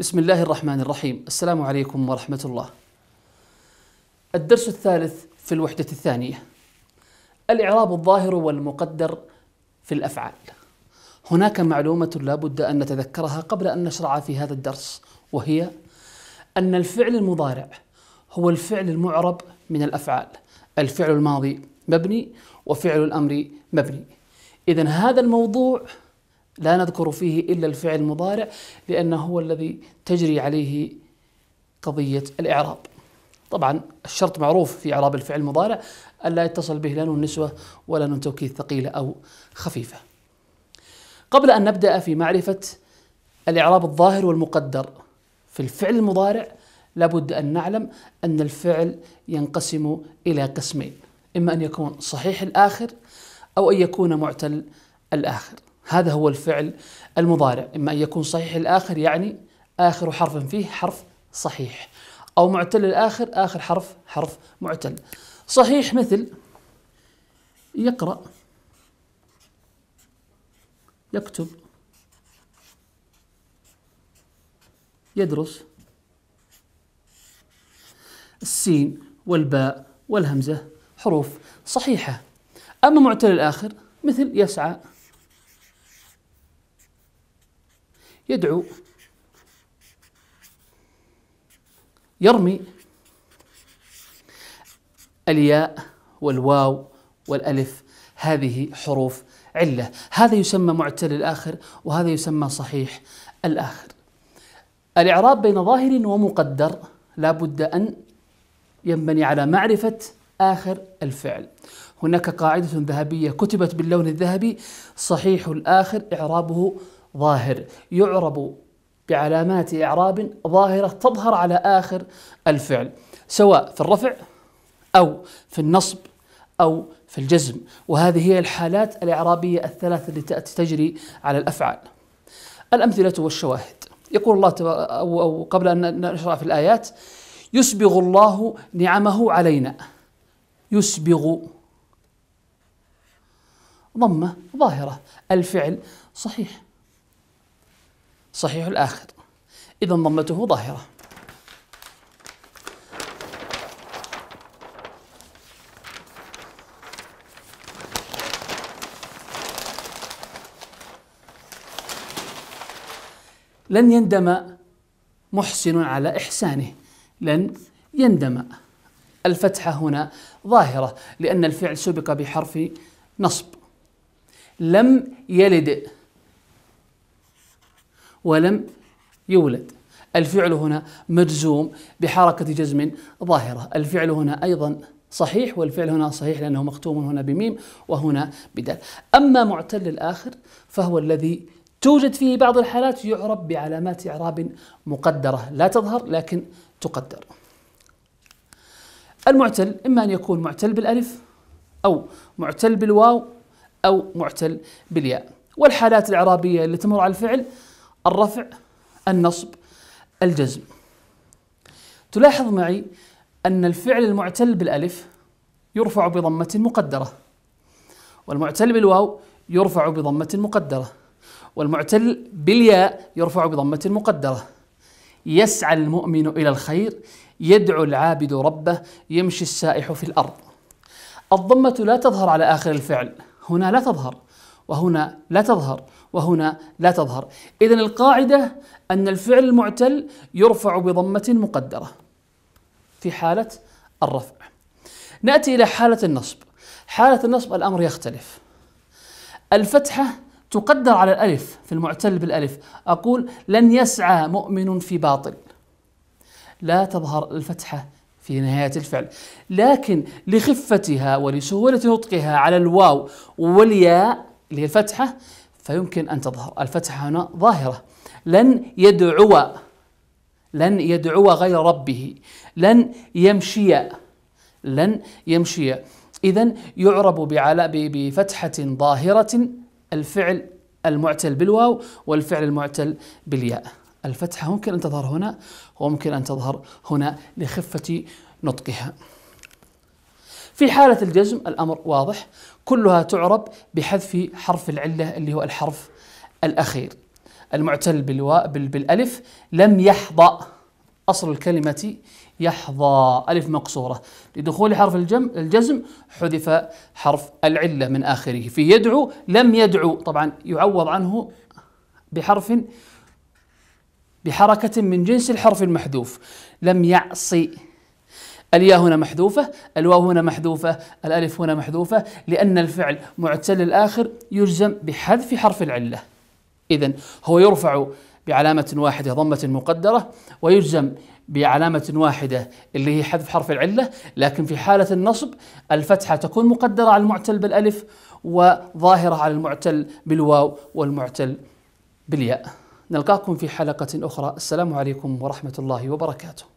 بسم الله الرحمن الرحيم السلام عليكم ورحمة الله الدرس الثالث في الوحدة الثانية الإعراب الظاهر والمقدر في الأفعال هناك معلومة لا بد أن نتذكرها قبل أن نشرع في هذا الدرس وهي أن الفعل المضارع هو الفعل المعرب من الأفعال الفعل الماضي مبني وفعل الأمر مبني إذا هذا الموضوع لا نذكر فيه إلا الفعل المضارع لأنه هو الذي تجري عليه قضية الإعراب طبعا الشرط معروف في إعراب الفعل المضارع ألا يتصل به لا نون نسوة ولا نون توكيد ثقيلة أو خفيفة قبل أن نبدأ في معرفة الإعراب الظاهر والمقدر في الفعل المضارع لابد أن نعلم أن الفعل ينقسم إلى قسمين إما أن يكون صحيح الآخر أو أن يكون معتل الآخر هذا هو الفعل المضارع إما أن يكون صحيح الآخر يعني آخر حرف فيه حرف صحيح أو معتل الآخر آخر حرف حرف معتل صحيح مثل يقرأ يكتب يدرس السين والباء والهمزة حروف صحيحة أما معتل الآخر مثل يسعى يدعو يرمي الياء والواو والالف هذه حروف عله هذا يسمى معتل الاخر وهذا يسمى صحيح الاخر الاعراب بين ظاهر ومقدر لا بد ان ينبني على معرفه اخر الفعل هناك قاعده ذهبيه كتبت باللون الذهبي صحيح الاخر اعرابه ظاهر يعرب بعلامات إعراب ظاهرة تظهر على آخر الفعل سواء في الرفع أو في النصب أو في الجزم وهذه هي الحالات الإعرابية الثلاثة التي تجري على الأفعال الأمثلة والشواهد يقول الله أو, قبل أن نشرع في الآيات يسبغ الله نعمه علينا يسبغ ضمة ظاهرة الفعل صحيح صحيح الآخر إذا ضمته ظاهرة لن يندم محسن على إحسانه لن يندم الفتحة هنا ظاهرة لأن الفعل سبق بحرف نصب لم يلد ولم يولد الفعل هنا مجزوم بحركة جزم ظاهرة الفعل هنا أيضا صحيح والفعل هنا صحيح لأنه مختوم هنا بميم وهنا بدال أما معتل الآخر فهو الذي توجد فيه بعض الحالات يعرب بعلامات إعراب مقدرة لا تظهر لكن تقدر المعتل إما أن يكون معتل بالألف أو معتل بالواو أو معتل بالياء والحالات الإعرابية اللي تمر على الفعل الرفع النصب الجزم تلاحظ معي أن الفعل المعتل بالألف يرفع بضمة مقدرة والمعتل بالواو يرفع بضمة مقدرة والمعتل بالياء يرفع بضمة مقدرة يسعى المؤمن إلى الخير يدعو العابد ربه يمشي السائح في الأرض الضمة لا تظهر على آخر الفعل هنا لا تظهر وهنا لا تظهر وهنا لا تظهر إذا القاعدة أن الفعل المعتل يرفع بضمة مقدرة في حالة الرفع نأتي إلى حالة النصب حالة النصب الأمر يختلف الفتحة تقدر على الألف في المعتل بالألف أقول لن يسعى مؤمن في باطل لا تظهر الفتحة في نهاية الفعل لكن لخفتها ولسهولة نطقها على الواو والياء اللي هي الفتحة فيمكن أن تظهر الفتحة هنا ظاهرة لن يدعو لن يدعو غير ربه لن يمشي لن يمشي إذا يعرب بفتحة ظاهرة الفعل المعتل بالواو والفعل المعتل بالياء الفتحة ممكن أن تظهر هنا وممكن أن تظهر هنا لخفة نطقها في حالة الجزم الأمر واضح كلها تعرب بحذف حرف العلة اللي هو الحرف الأخير المعتل بالوا بالألف لم يحظى أصل الكلمة يحظى ألف مقصورة لدخول حرف الجم الجزم حذف حرف العلة من آخره في يدعو لم يدعو طبعا يعوض عنه بحرف بحركة من جنس الحرف المحذوف لم يعصي الياء هنا محذوفة الواو هنا محذوفة الألف هنا محذوفة لأن الفعل معتل الآخر يجزم بحذف حرف العلة إذا هو يرفع بعلامة واحدة ضمة مقدرة ويجزم بعلامة واحدة اللي هي حذف حرف العلة لكن في حالة النصب الفتحة تكون مقدرة على المعتل بالألف وظاهرة على المعتل بالواو والمعتل بالياء نلقاكم في حلقة أخرى السلام عليكم ورحمة الله وبركاته